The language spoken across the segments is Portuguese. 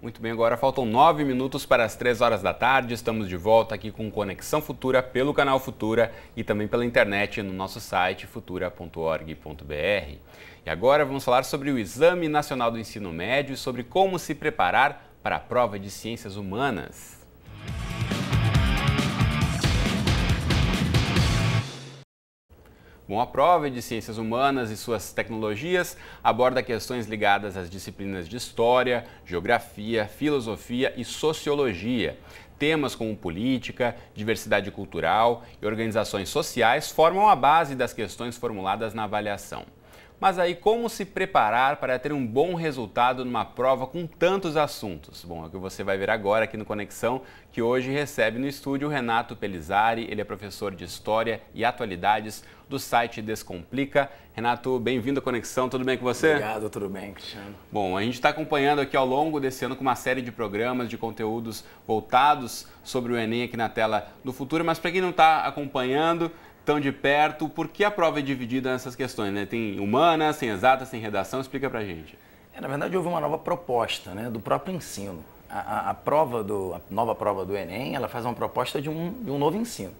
Muito bem, agora faltam nove minutos para as três horas da tarde. Estamos de volta aqui com Conexão Futura pelo canal Futura e também pela internet no nosso site futura.org.br. E agora vamos falar sobre o Exame Nacional do Ensino Médio e sobre como se preparar para a prova de Ciências Humanas. Com a prova é de Ciências Humanas e suas tecnologias aborda questões ligadas às disciplinas de História, Geografia, Filosofia e Sociologia. Temas como política, diversidade cultural e organizações sociais formam a base das questões formuladas na avaliação. Mas aí, como se preparar para ter um bom resultado numa prova com tantos assuntos? Bom, é o que você vai ver agora aqui no Conexão, que hoje recebe no estúdio o Renato Pelizari. Ele é professor de História e Atualidades do site Descomplica. Renato, bem-vindo à Conexão, tudo bem com você? Obrigado, tudo bem, Cristiano. Bom, a gente está acompanhando aqui ao longo desse ano com uma série de programas, de conteúdos voltados sobre o Enem aqui na tela do futuro, mas para quem não está acompanhando, tão de perto. Por que a prova é dividida nessas questões? Né? Tem humanas, tem exatas, tem redação. Explica para gente. É, na verdade, houve uma nova proposta né, do próprio ensino. A, a, a, prova do, a nova prova do Enem ela faz uma proposta de um, de um novo ensino.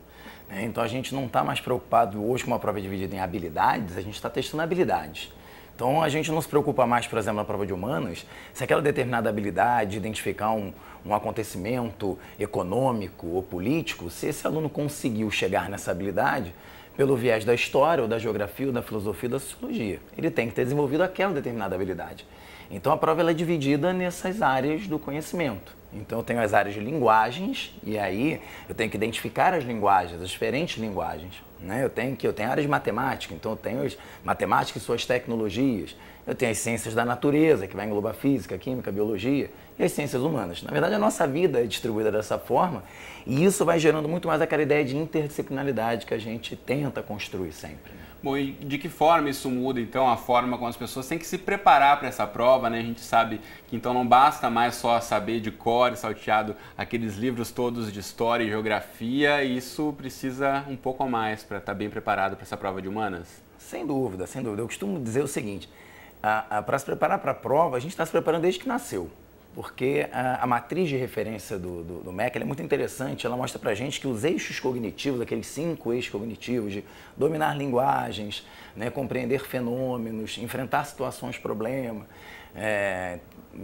Né? Então, a gente não está mais preocupado hoje com uma prova dividida em habilidades, a gente está testando habilidades. Então a gente não se preocupa mais, por exemplo, na prova de humanas, se aquela determinada habilidade de identificar um, um acontecimento econômico ou político, se esse aluno conseguiu chegar nessa habilidade pelo viés da história ou da geografia ou da filosofia ou da sociologia. Ele tem que ter desenvolvido aquela determinada habilidade. Então a prova é dividida nessas áreas do conhecimento. Então eu tenho as áreas de linguagens e aí eu tenho que identificar as linguagens, as diferentes linguagens. Né? Eu tenho que eu tenho áreas de matemática, então eu tenho as matemática e suas tecnologias. Eu tenho as ciências da natureza, que vai englobar física, química, biologia, e as ciências humanas. Na verdade, a nossa vida é distribuída dessa forma, e isso vai gerando muito mais aquela ideia de interdisciplinaridade que a gente tenta construir sempre. Né? Bom, e de que forma isso muda, então, a forma como as pessoas têm que se preparar para essa prova, né? A gente sabe que, então, não basta mais só saber de cor, salteado, aqueles livros todos de história e geografia, e isso precisa um pouco a mais para estar tá bem preparado para essa prova de humanas? Sem dúvida, sem dúvida. Eu costumo dizer o seguinte, para se preparar para a prova, a gente está se preparando desde que nasceu porque a, a, matriz de referência do, do, do MEC é muito interessante. Ela mostra para gente que os eixos cognitivos, aqueles cinco eixos cognitivos de dominar linguagens, né, compreender fenômenos, enfrentar situações problema, é,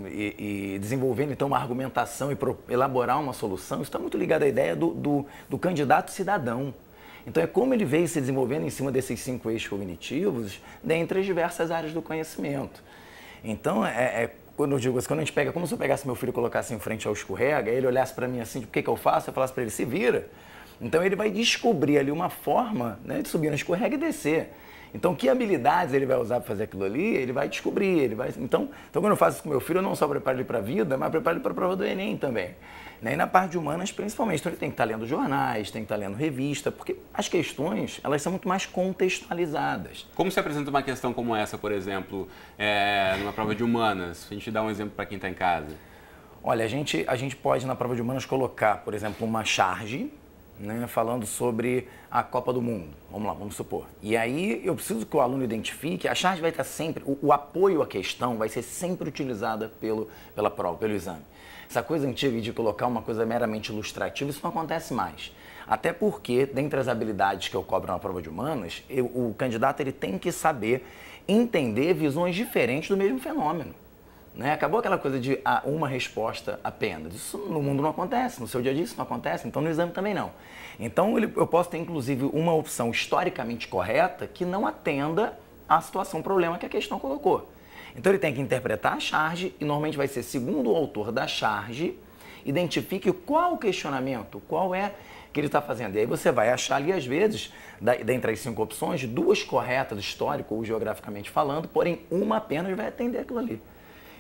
e, e, desenvolvendo então uma argumentação e pro, elaborar uma solução, isso está muito ligado à ideia do, do, do candidato cidadão. Então, é como ele veio se desenvolvendo em cima desses cinco eixos cognitivos, dentre as diversas áreas do conhecimento. Então, é, é quando eu digo assim, quando a gente pega, como se eu pegasse meu filho e colocasse em frente ao escorrega, ele olhasse para mim assim, o que, que eu faço? Eu falasse para ele, se vira. Então ele vai descobrir ali uma forma né, de subir no escorrega e descer. Então, que habilidades ele vai usar para fazer aquilo ali, ele vai descobrir. Ele vai... Então, então, quando eu faço isso com meu filho, eu não só preparo ele para a vida, mas preparo ele para a prova do Enem também. Né? E na parte de humanas, principalmente. Então, ele tem que estar tá lendo jornais, tem que estar tá lendo revista, porque as questões, elas são muito mais contextualizadas. Como se apresenta uma questão como essa, por exemplo, é, numa prova de humanas? A gente dá um exemplo para quem está em casa. Olha, a gente, a gente pode, na prova de humanas, colocar, por exemplo, uma charge, né, falando sobre a Copa do Mundo. Vamos lá, vamos supor. E aí eu preciso que o aluno identifique, a charge vai estar sempre, o, o apoio à questão vai ser sempre utilizada pelo, pela prova, pelo exame. Essa coisa antiga de colocar uma coisa meramente ilustrativa, isso não acontece mais. Até porque, dentre as habilidades que eu cobro na prova de humanas, eu, o candidato ele tem que saber entender visões diferentes do mesmo fenômeno. Né? Acabou aquela coisa de ah, uma resposta apenas. Isso no mundo não acontece, no seu dia a dia isso não acontece, então no exame também não. Então eu posso ter inclusive uma opção historicamente correta que não atenda à situação, problema que a questão colocou. Então ele tem que interpretar a charge e normalmente vai ser segundo o autor da charge, identifique qual o questionamento, qual é que ele está fazendo. E aí você vai achar ali, às vezes, da, dentre as cinco opções, duas corretas, histórico ou geograficamente falando, porém uma apenas vai atender aquilo ali.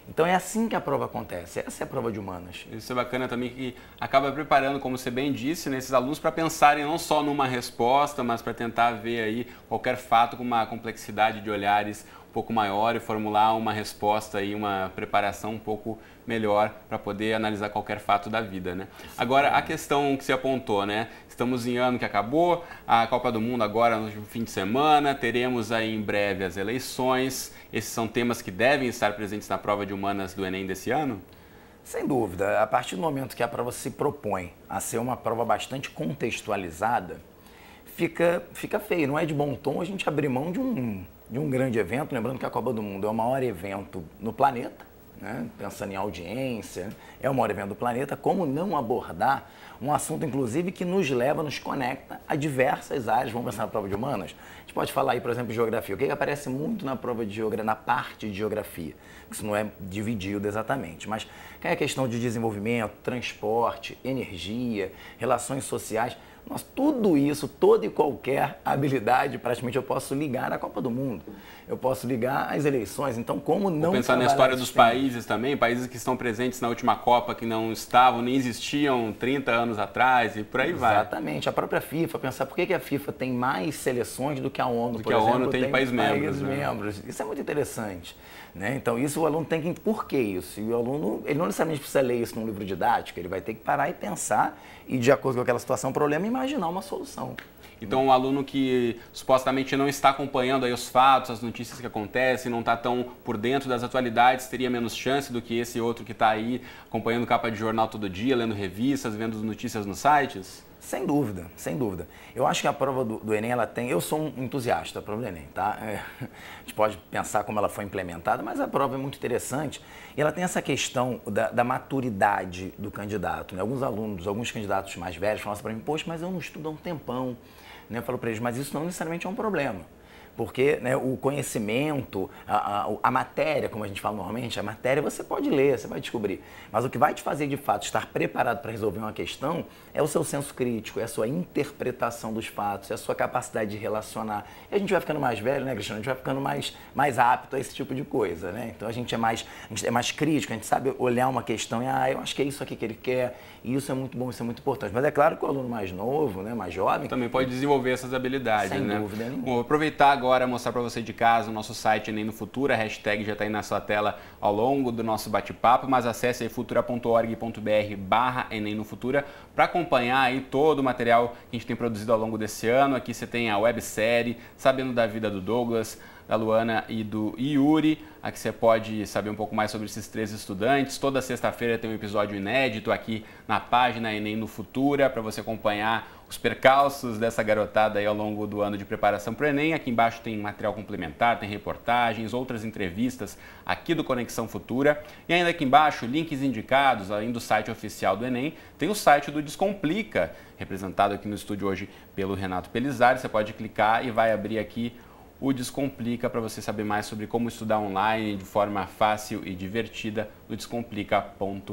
Então é assim que a prova acontece, essa é a prova de humanas. Isso é bacana também que acaba preparando, como você bem disse, né, esses alunos para pensarem não só numa resposta, mas para tentar ver aí qualquer fato com uma complexidade de olhares um pouco maior e formular uma resposta e uma preparação um pouco melhor para poder analisar qualquer fato da vida, né? Agora, a questão que se apontou, né? Estamos em ano que acabou, a Copa do Mundo agora no fim de semana, teremos aí em breve as eleições. Esses são temas que devem estar presentes na prova de humanas do Enem desse ano? Sem dúvida. A partir do momento que a prova se propõe a ser uma prova bastante contextualizada, fica, fica feio. Não é de bom tom a gente abrir mão de um de um grande evento, lembrando que a Copa do Mundo é o maior evento no planeta, né? pensando em audiência, é o maior evento do planeta, como não abordar um assunto, inclusive, que nos leva, nos conecta a diversas áreas. Vamos pensar na prova de humanas? A gente pode falar aí, por exemplo, de geografia. O que, aparece muito na prova de geografia, na parte de geografia? Isso não é dividido exatamente, mas é a questão de desenvolvimento, transporte, energia, relações sociais. Mas tudo isso, toda e qualquer habilidade, praticamente eu posso ligar à Copa do Mundo. Eu posso ligar às eleições. Então, como não. Vou pensar na história dos países também, países que estão presentes na última Copa, que não estavam, nem existiam 30 anos atrás e por aí Exatamente. vai. Exatamente. A própria FIFA, pensar por que a FIFA tem mais seleções do que a ONU, do por que exemplo, a ONU tem, tem países, membros, né? membros. Isso é muito interessante. Né? Então, isso o aluno tem que. Por que isso? E o aluno, ele não necessariamente precisa ler isso num livro didático, ele vai ter que parar e pensar e, de acordo com aquela situação, problema, imaginar uma solução. Então, um aluno que supostamente não está acompanhando aí os fatos, as notícias que acontecem, não está tão por dentro das atualidades, teria menos chance do que esse outro que está aí acompanhando capa de jornal todo dia, lendo revistas, vendo notícias nos sites? Sem dúvida, sem dúvida. Eu acho que a prova do, do Enem, ela tem. Eu sou um entusiasta da prova do Enem, tá? É, a gente pode pensar como ela foi implementada, mas a prova é muito interessante. E ela tem essa questão da, da maturidade do candidato. Né? Alguns alunos, alguns candidatos mais velhos falam assim para mim, poxa, mas eu não estudo há um tempão. Né? Eu falo para eles, mas isso não necessariamente é um problema porque né, o conhecimento, a, a, a, matéria, como a gente fala normalmente, a matéria você pode ler, você vai descobrir. Mas o que vai te fazer de fato estar preparado para resolver uma questão é o seu senso crítico, é a sua interpretação dos fatos, é a sua capacidade de relacionar. E a gente vai ficando mais velho, né, Cristiano? A gente vai ficando mais, mais apto a esse tipo de coisa, né? Então a gente é mais, gente é mais crítico, a gente sabe olhar uma questão e, ah, eu acho que é isso aqui que ele quer, e isso é muito bom, isso é muito importante. Mas é claro que o aluno mais novo, né, mais jovem. Também pode desenvolver essas habilidades, sem né? Sem dúvida nenhuma. Vou aproveitar agora agora, mostrar para você de casa o nosso site Enem no Futura, a hashtag já está aí na sua tela ao longo do nosso bate-papo, mas acesse aí futura.org.br barra Enem no Futura para acompanhar aí todo o material que a gente tem produzido ao longo desse ano. Aqui você tem a websérie Sabendo da Vida do Douglas, da Luana e do Yuri. Aqui você pode saber um pouco mais sobre esses três estudantes. Toda sexta-feira tem um episódio inédito aqui na página Enem no Futura para você acompanhar os percalços dessa garotada aí ao longo do ano de preparação para o Enem. Aqui embaixo tem material complementar, tem reportagens, outras entrevistas aqui do Conexão Futura. E ainda aqui embaixo, links indicados, além do site oficial do Enem, tem o site do Descomplica, representado aqui no estúdio hoje pelo Renato Pelizari. Você pode clicar e vai abrir aqui o Descomplica para você saber mais sobre como estudar online de forma fácil e divertida, o descomplica.com.br.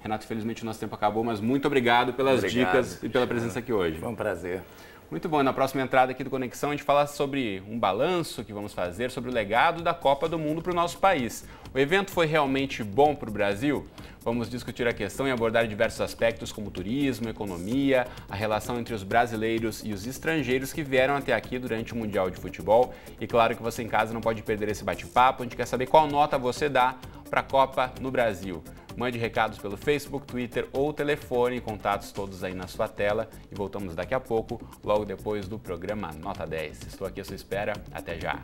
Renato, felizmente o nosso tempo acabou, mas muito obrigado pelas obrigado. dicas e pela presença aqui hoje. Foi um prazer. Muito bom. na próxima entrada aqui do Conexão, a gente fala sobre um balanço que vamos fazer sobre o legado da Copa do Mundo para o nosso país. O evento foi realmente bom para o Brasil? Vamos discutir a questão e abordar diversos aspectos como turismo, economia, a relação entre os brasileiros e os estrangeiros que vieram até aqui durante o Mundial de Futebol. E claro que você em casa não pode perder esse bate-papo. A gente quer saber qual nota você dá para a Copa no Brasil. Mande recados pelo Facebook, Twitter ou telefone, contatos todos aí na sua tela. E voltamos daqui a pouco, logo depois do programa Nota 10. Estou aqui à sua espera. Até já.